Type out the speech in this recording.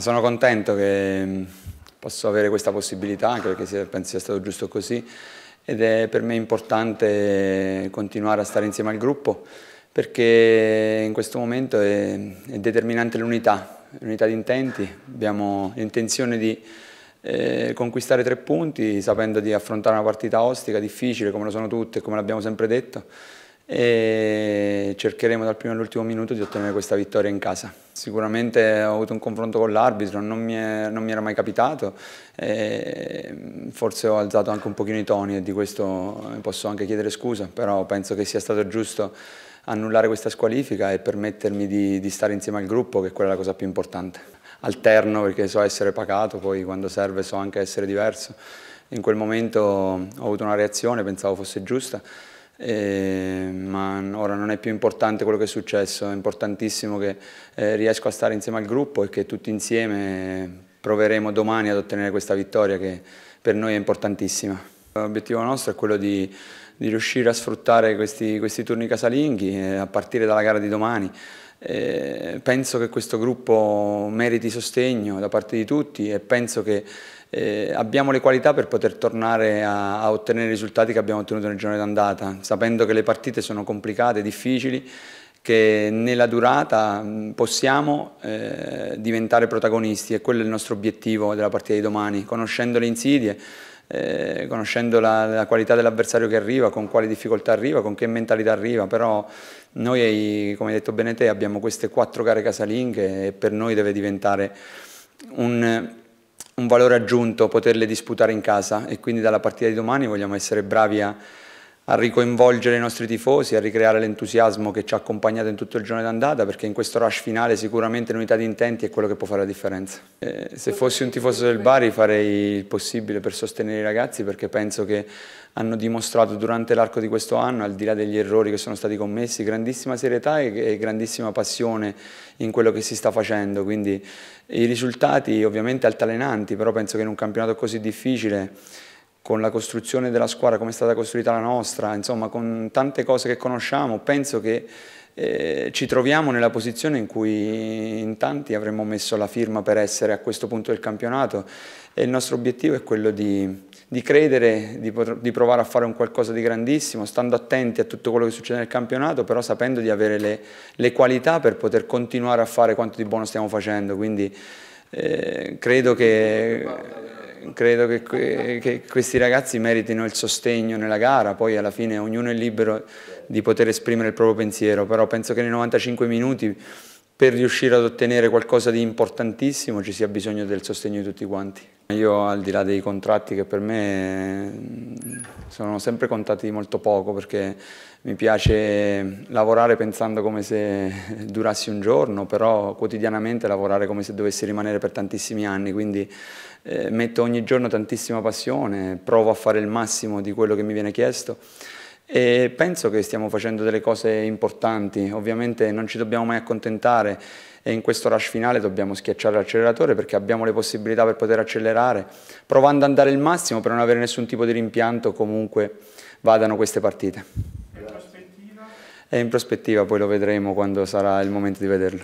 Sono contento che mm, posso avere questa possibilità, anche perché penso sia stato giusto così, ed è per me importante continuare a stare insieme al gruppo, perché in questo momento è, è determinante l'unità, l'unità di intenti, abbiamo l'intenzione di eh, conquistare tre punti sapendo di affrontare una partita ostica, difficile come lo sono tutte e come l'abbiamo sempre detto e cercheremo dal primo all'ultimo minuto di ottenere questa vittoria in casa. Sicuramente ho avuto un confronto con l'arbitro, non, non, mi era mai capitato, forse ho alzato anche un pochino i toni e di questo posso anche chiedere scusa, però penso che sia stato giusto annullare questa squalifica e permettermi di, di stare insieme al gruppo, che è quella la cosa più importante. Alterno perché so essere pacato, poi quando serve so anche essere diverso. In quel momento ho avuto una reazione, pensavo fosse giusta, eh, ma ora non è più importante quello che è successo, è importantissimo che eh, riesco a stare insieme al gruppo e che tutti insieme proveremo domani ad ottenere questa vittoria che per noi è importantissima. L'obiettivo nostro è quello di di riuscire a sfruttare questi, questi turni casalinghi eh, a partire dalla gara di domani. Eh, penso che questo gruppo meriti sostegno da parte di tutti e penso che eh, abbiamo le qualità per poter tornare a, a ottenere i risultati che abbiamo ottenuto nel giorno d'andata, sapendo che le partite sono complicate, difficili, che nella durata mm, possiamo eh, diventare protagonisti e quello è il nostro obiettivo della partita di domani, conoscendo le insidie, eh, conoscendo la, la qualità dell'avversario che arriva, con quali difficoltà arriva, con che mentalità arriva, però noi, come hai detto bene te, abbiamo queste quattro gare casalinghe e per noi deve diventare un, un valore aggiunto poterle disputare in casa e quindi dalla partita di domani vogliamo essere bravi a a ricoinvolgere i nostri tifosi, a ricreare l'entusiasmo che ci ha accompagnato in tutto il giorno d'andata, perché in questo rush finale sicuramente l'unità di intenti è quello che può fare la differenza. Eh, se fossi un tifoso del Bari farei il possibile per sostenere i ragazzi, perché penso che hanno dimostrato durante l'arco di questo anno, al di là degli errori che sono stati commessi, grandissima serietà e, grandissima passione in quello che si sta facendo, quindi i risultati ovviamente altalenanti, però penso che in un campionato così difficile con la costruzione della squadra, come è stata costruita la nostra, insomma con tante cose che conosciamo, penso che eh, ci troviamo nella posizione in cui in tanti avremmo messo la firma per essere a questo punto del campionato e il nostro obiettivo è quello di, di credere, di, di, provare a fare un qualcosa di grandissimo, stando attenti a tutto quello che succede nel campionato, però sapendo di avere le, le qualità per poter continuare a fare quanto di buono stiamo facendo, quindi eh, credo che credo che, que che, questi ragazzi meritino il sostegno nella gara, poi alla fine ognuno è libero di poter esprimere il proprio pensiero, però penso che nei 95 minuti per riuscire ad ottenere qualcosa di importantissimo ci sia bisogno del sostegno di tutti quanti. Io al di là dei contratti che per me mm, sono sempre contati molto poco perché mi piace lavorare pensando come se durassi un giorno, però quotidianamente lavorare come se dovessi rimanere per tantissimi anni, quindi eh, metto ogni giorno tantissima passione, provo a fare il massimo di quello che mi viene chiesto. E penso che stiamo facendo delle cose importanti, ovviamente non ci dobbiamo mai accontentare e in questo rush finale dobbiamo schiacciare l'acceleratore perché abbiamo le possibilità per poter accelerare, provando ad andare il massimo per non avere nessun tipo di rimpianto comunque vadano queste partite. E in prospettiva poi lo vedremo quando sarà il momento di vederlo.